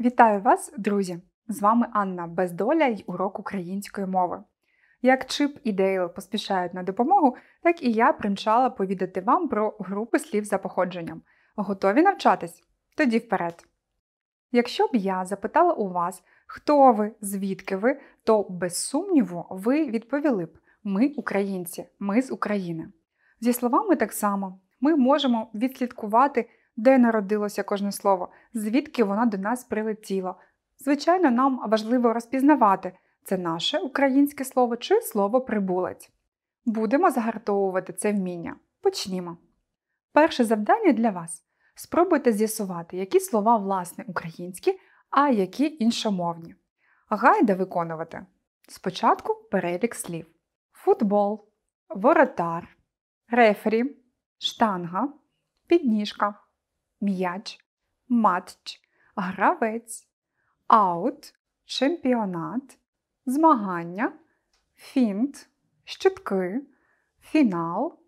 Вітаю вас, друзі! З вами Анна Бездоля й урок української мови. Як Чип і Дейл поспішають на допомогу, так і я примчала повідати вам про групи слів за походженням. Готові навчатись? Тоді вперед! Якщо б я запитала у вас, хто ви, звідки ви, то без сумніву ви відповіли б: ми українці, ми з України. Зі словами так само. Ми можемо відслідкувати де народилося кожне слово, звідки воно до нас прилетіло. Звичайно, нам важливо розпізнавати, це наше українське слово чи слово прибулець. Будемо загартовувати це вміння. Почнімо. Перше завдання для вас спробуйте з'ясувати, які слова власне українські, а які іншомовні. Гайда виконувати. Спочатку перелік слів: футбол, воротар, рефері, штанга, підніжка м'яч, матч, гравець, аут, чемпіонат, змагання, фінт, щитки, фінал,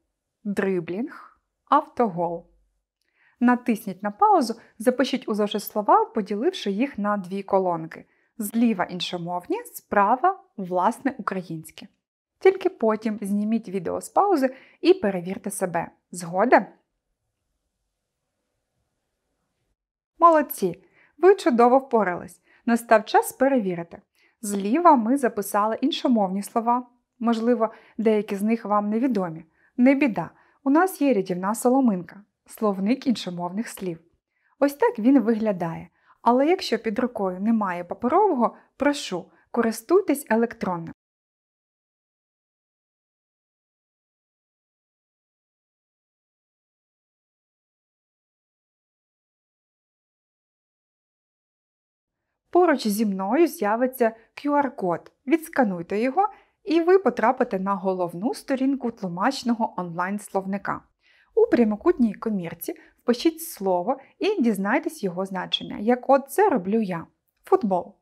дриблінг, автогол. Натисніть на паузу, запишіть у зошит слова, поділивши їх на дві колонки. Зліва іншомовні, справа власне українське. Тільки потім зніміть відео з паузи і перевірте себе. Згода? Молодці! Ви чудово впорались. Настав час перевірити. Зліва ми записали іншомовні слова, можливо, деякі з них вам невідомі. Не біда. У нас є рядівна соломинка, словник іншомовних слів. Ось так він виглядає. Але якщо під рукою немає паперового, прошу, користуйтесь електронним. Поруч зі мною з'явиться QR-код. Відскануйте його, і ви потрапите на головну сторінку тлумачного онлайн-словника. У прямокутній комірці впишіть слово і дізнайтесь його значення, як от це роблю я. Футбол.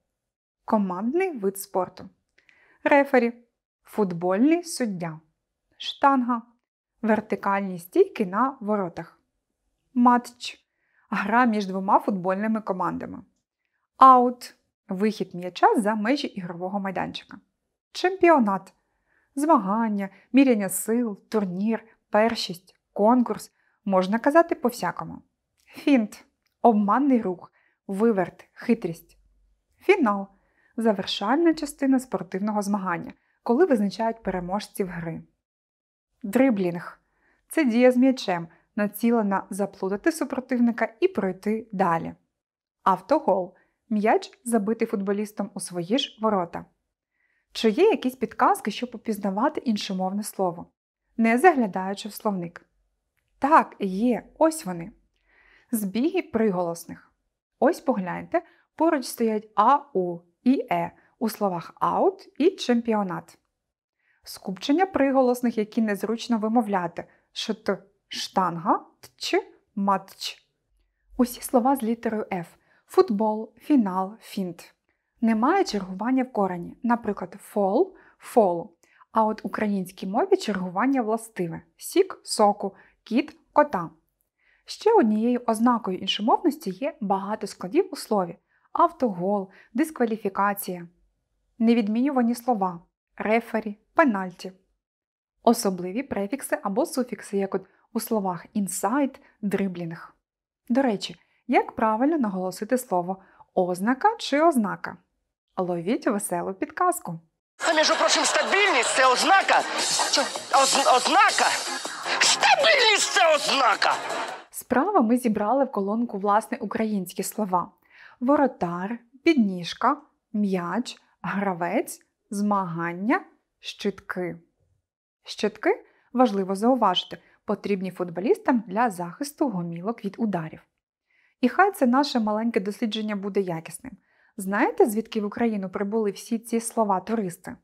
Командний вид спорту. Рефері. Футбольний суддя. Штанга. Вертикальні стійки на воротах. Матч. Гра між двома футбольними командами. Аут вихід м'яча за межі ігрового майданчика. Чемпіонат змагання, міряння сил, турнір, першість, конкурс можна казати по-всякому. Фінт обманний рух, виверт, хитрість. Фінал завершальна частина спортивного змагання, коли визначають переможців гри. Дриблінг це дія з м'ячем, націлена заплутати супротивника і пройти далі. Автогол М'яч забитий футболістом у свої ж ворота. Чи є якісь підказки, щоб опізнавати іншомовне слово, не заглядаючи в словник? Так, є, ось вони. Збіги приголосних. Ось погляньте, поруч стоять АУ і Е у словах аут і чемпіонат. Скупчення приголосних, які незручно вимовляти шт, штанга, тч, матч. Усі слова з літерою Ф футбол, фінал, фінт. Немає чергування в корені, наприклад, фол фолу. А от українській мові чергування властиве сік соку, кіт кота. Ще однією ознакою іншомовності є багато складів у слові автогол, дискваліфікація, невідмінювані слова, рефері, пенальті, особливі префікси або суфікси, як от у словах інсайт, дриблінг. До речі, як правильно наголосити слово ознака чи ознака? Ловіть веселу підказку. між прочим, стабільність це ознака. Оз... Ознака. Стабільність це ознака. Справа ми зібрали в колонку власне українські слова: воротар, підніжка, м'яч, гравець, змагання, щитки. Щитки важливо зауважити, потрібні футболістам для захисту гомілок від ударів. І хай це наше маленьке дослідження буде якісним. Знаєте, звідки в Україну прибули всі ці слова туристи?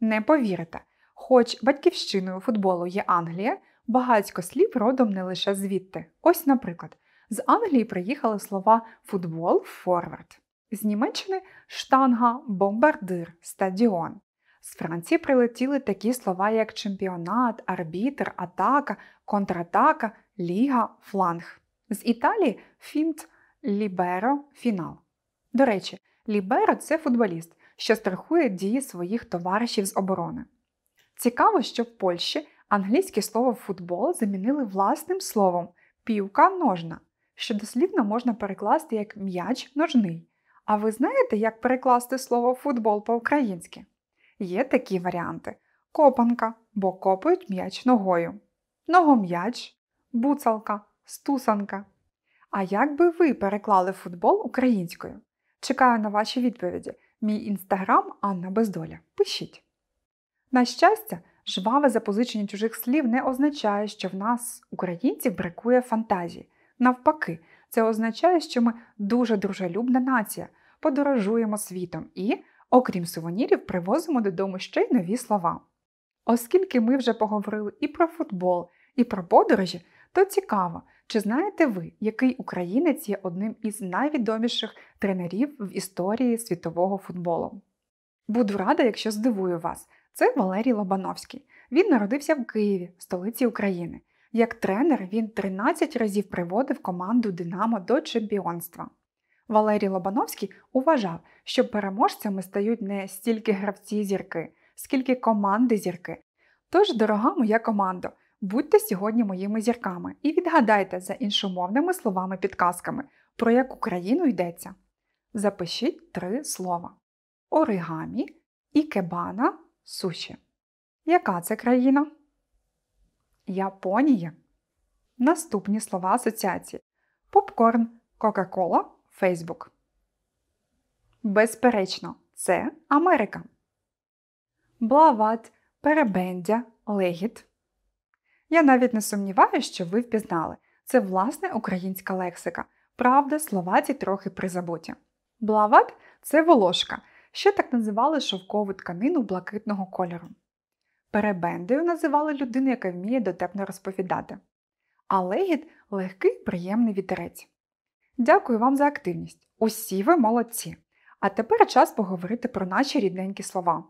Не повірите, хоч батьківщиною футболу є Англія, багатько слів родом не лише звідти. Ось, наприклад, з Англії приїхали слова футбол, форвард, з Німеччини штанга, бомбардир, стадіон. З Франції прилетіли такі слова, як чемпіонат, арбітр, атака, контратака, ліга, фланг. З Італії фінт ліберо фінал. До речі, ліберо це футболіст, що страхує дії своїх товаришів з оборони. Цікаво, що в Польщі англійське слово футбол замінили власним словом півка ножна, що дослівно можна перекласти як м'яч ножний. А ви знаєте, як перекласти слово футбол по-українськи? Є такі варіанти: копанка, бо копають м'яч ногою, ногом'яч, буцалка стусанка. А як би ви переклали футбол українською? Чекаю на ваші відповіді. Мій інстаграм Анна Бездоля. Пишіть. На щастя, жваве запозичення чужих слів не означає, що в нас, українців, бракує фантазії. Навпаки, це означає, що ми дуже дружелюбна нація, подорожуємо світом і, окрім сувенірів, привозимо додому ще й нові слова. Оскільки ми вже поговорили і про футбол, і про подорожі, то цікаво, чи знаєте ви, який українець є одним із найвідоміших тренерів в історії світового футболу? Буду рада, якщо здивую вас, це Валерій Лобановський. Він народився в Києві, столиці України. Як тренер він 13 разів приводив команду Динамо до чемпіонства. Валерій Лобановський вважав, що переможцями стають не стільки гравці зірки, скільки команди зірки. Тож, дорога моя команда, Будьте сьогодні моїми зірками і відгадайте за іншомовними словами-підказками, про яку країну йдеться. Запишіть три слова: оригамі, ікебана, суші. Яка це країна? Японія. Наступні слова асоціації: попкорн, Кока-Кола, Фейсбук. Безперечно, це Америка. Блават, перебендя, легіт. Я навіть не сумніваюся, що ви впізнали. Це власне українська лексика. Правда, слова ці трохи призабуті. Блават це волошка, ще так називали шовкову тканину блакитного кольору. Перебендею називали людину, яка вміє дотепно розповідати. А легіт легкий, приємний вітерець. Дякую вам за активність. Усі ви молодці! А тепер час поговорити про наші рідненькі слова.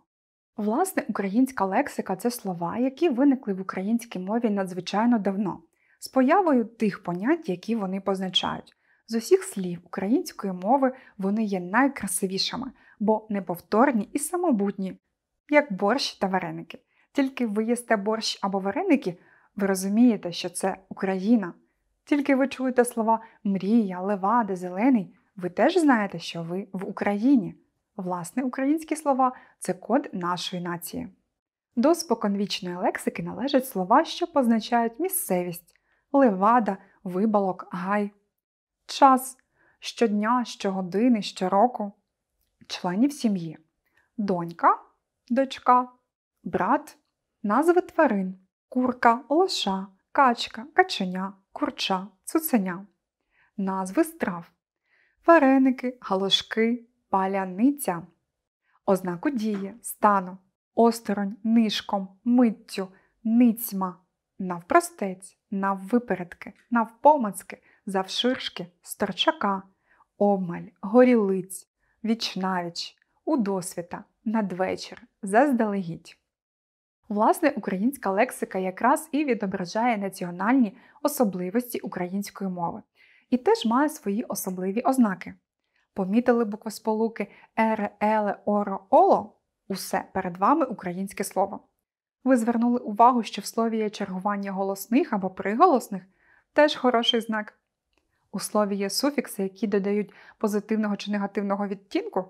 Власне, українська лексика це слова, які виникли в українській мові надзвичайно давно, з появою тих понять, які вони позначають. З усіх слів української мови вони є найкрасивішими, бо неповторні і самобутні, як борщ та вареники. Тільки ви їсте борщ або вареники, ви розумієте, що це Україна. Тільки ви чуєте слова мрія, левада, зелений, ви теж знаєте, що ви в Україні власне, українські слова це код нашої нації. До споконвічної лексики належать слова, що позначають місцевість, левада, вибалок, гай, час щодня, щогодини, щороку, членів сім'ї, донька, дочка, брат, назви тварин, курка, лоша, качка, каченя, курча, цуценя, назви страв, вареники, галушки, паляниця. Ознаку дії, стану, осторонь, нишком, миттю, ницьма, навпростець, наввипередки, навпомацки, завширшки, сторчака, обмаль, горілиць, вічнавіч, удосвіта, надвечір, заздалегідь. Власне, українська лексика якраз і відображає національні особливості української мови і теж має свої особливі ознаки помітили буквосполуки ере, еле, оро, оло усе перед вами українське слово. Ви звернули увагу, що в слові є чергування голосних або приголосних теж хороший знак. У слові є суфікси, які додають позитивного чи негативного відтінку.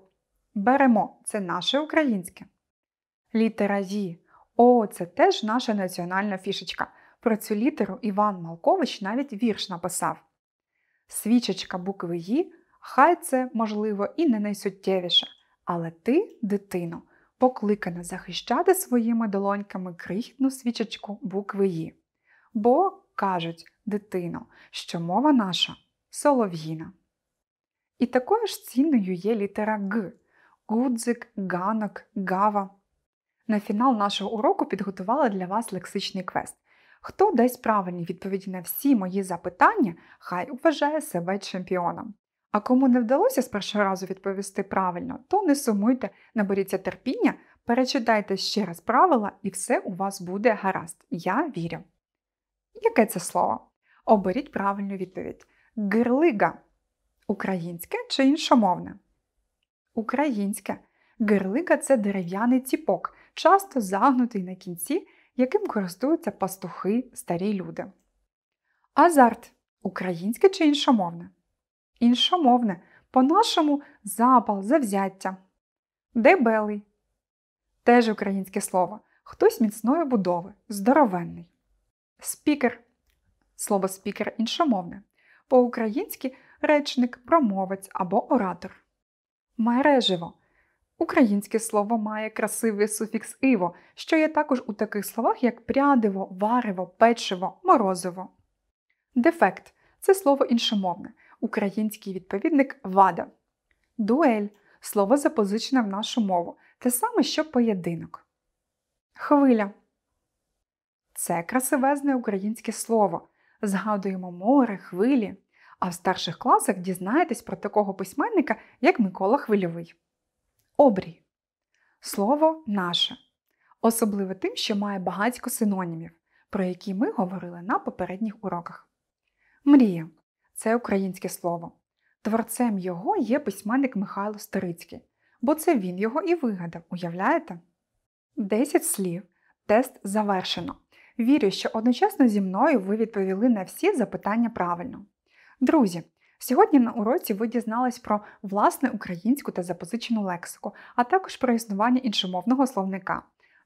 Беремо це наше українське. Літера «ї». О, це теж наша національна фішечка. Про цю літеру Іван Малкович навіть вірш написав. Свічечка букви І. Хай це, можливо, і не найсуттєвіше, але ти, дитино, покликана захищати своїми долоньками крихітну свічечку букви «Ї». Бо, кажуть, дитино, що мова наша солов'їна. І такою ж цінною є літера Г гудзик, ганок, гава. На фінал нашого уроку підготувала для вас лексичний квест. Хто дасть правильні відповіді на всі мої запитання, хай вважає себе чемпіоном. А кому не вдалося з першого разу відповісти правильно, то не сумуйте, наберіться терпіння, перечитайте ще раз правила, і все у вас буде гаразд. Я вірю. Яке це слово? Оберіть правильну відповідь: гирлига українське чи іншомовне? Українське. Гирлига це дерев'яний ціпок, часто загнутий на кінці, яким користуються пастухи, старі люди. Азарт українське чи іншомовне? іншомовне, по-нашому запал, завзяття. Дебелий теж українське слово. Хтось міцної будови, здоровенний. Спікер слово спікер іншомовне. По-українськи речник, промовець або оратор. Мереживо. Українське слово має красивий суфікс іво, що є також у таких словах, як прядиво, варево, печиво, морозиво. Дефект це слово іншомовне, український відповідник вада. Дуель слово запозичене в нашу мову. Те саме, що поєдинок. Хвиля. Це красивезне українське слово. Згадуємо море, хвилі. А в старших класах дізнаєтесь про такого письменника, як Микола Хвильовий. Обрій. Слово наше. Особливо тим, що має багатько синонімів, про які ми говорили на попередніх уроках. Мрія це українське слово. Творцем його є письменник Михайло Старицький, бо це він його і вигадав, уявляєте? Десять слів. Тест завершено. Вірю, що одночасно зі мною ви відповіли на всі запитання правильно. Друзі, сьогодні на уроці ви дізнались про власне українську та запозичену лексику, а також про існування іншомовного словника.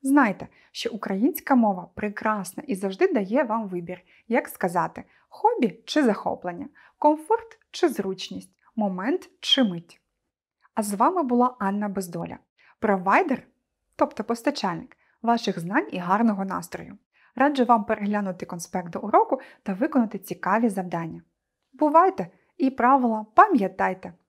Знайте, що українська мова прекрасна і завжди дає вам вибір, як сказати, хобі чи захоплення, комфорт чи зручність, момент чи мить. А з вами була Анна Бездоля, провайдер, тобто постачальник ваших знань і гарного настрою. Раджу вам переглянути конспект до уроку та виконати цікаві завдання. Бувайте і правила пам'ятайте!